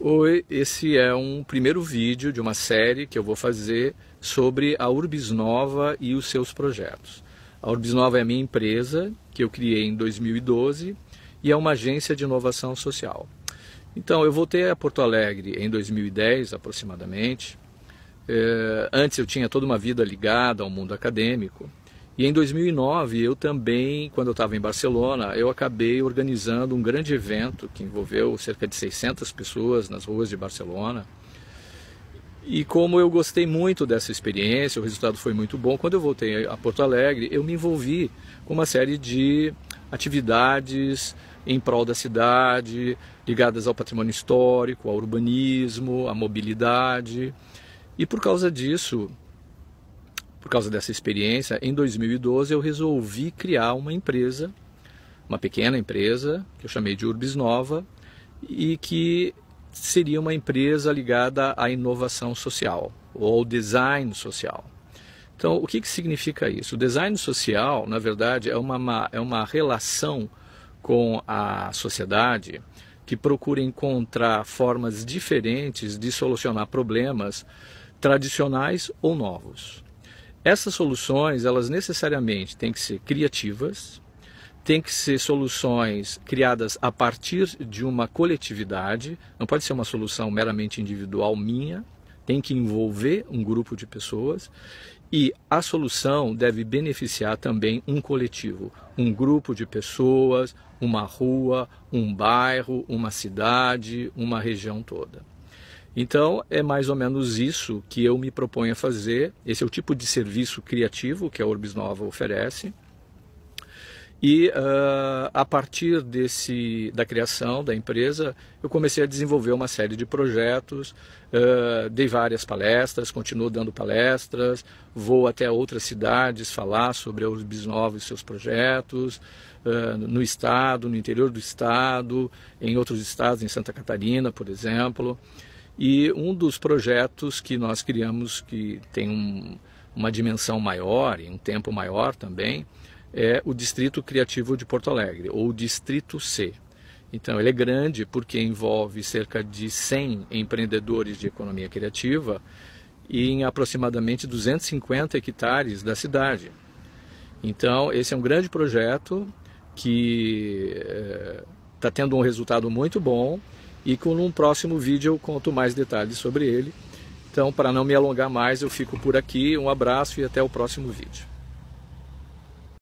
Oi, esse é um primeiro vídeo de uma série que eu vou fazer sobre a Urbis Nova e os seus projetos. A Urbis Nova é a minha empresa que eu criei em 2012 e é uma agência de inovação social. Então, eu voltei a Porto Alegre em 2010 aproximadamente. Eh, antes eu tinha toda uma vida ligada ao mundo acadêmico, e em 2009, eu também, quando eu estava em Barcelona, eu acabei organizando um grande evento que envolveu cerca de 600 pessoas nas ruas de Barcelona. E como eu gostei muito dessa experiência, o resultado foi muito bom. Quando eu voltei a Porto Alegre, eu me envolvi com uma série de atividades em prol da cidade, ligadas ao patrimônio histórico, ao urbanismo, à mobilidade. E por causa disso, por causa dessa experiência, em 2012 eu resolvi criar uma empresa, uma pequena empresa, que eu chamei de Urbis Nova, e que seria uma empresa ligada à inovação social ou ao design social. Então, o que, que significa isso? O design social, na verdade, é uma, é uma relação com a sociedade que procura encontrar formas diferentes de solucionar problemas tradicionais ou novos. Essas soluções, elas necessariamente têm que ser criativas, têm que ser soluções criadas a partir de uma coletividade, não pode ser uma solução meramente individual minha, tem que envolver um grupo de pessoas e a solução deve beneficiar também um coletivo, um grupo de pessoas, uma rua, um bairro, uma cidade, uma região toda. Então, é mais ou menos isso que eu me proponho a fazer. Esse é o tipo de serviço criativo que a Orbis Nova oferece. E uh, a partir desse, da criação da empresa, eu comecei a desenvolver uma série de projetos, uh, dei várias palestras, continuo dando palestras, vou até outras cidades falar sobre a Urbis Nova e seus projetos, uh, no estado, no interior do estado, em outros estados, em Santa Catarina, por exemplo. E um dos projetos que nós criamos, que tem um, uma dimensão maior e um tempo maior também, é o Distrito Criativo de Porto Alegre, ou Distrito C. Então, ele é grande porque envolve cerca de 100 empreendedores de economia criativa em aproximadamente 250 hectares da cidade. Então, esse é um grande projeto que está eh, é, tendo um resultado muito bom e com um próximo vídeo eu conto mais detalhes sobre ele. Então, para não me alongar mais, eu fico por aqui. Um abraço e até o próximo vídeo.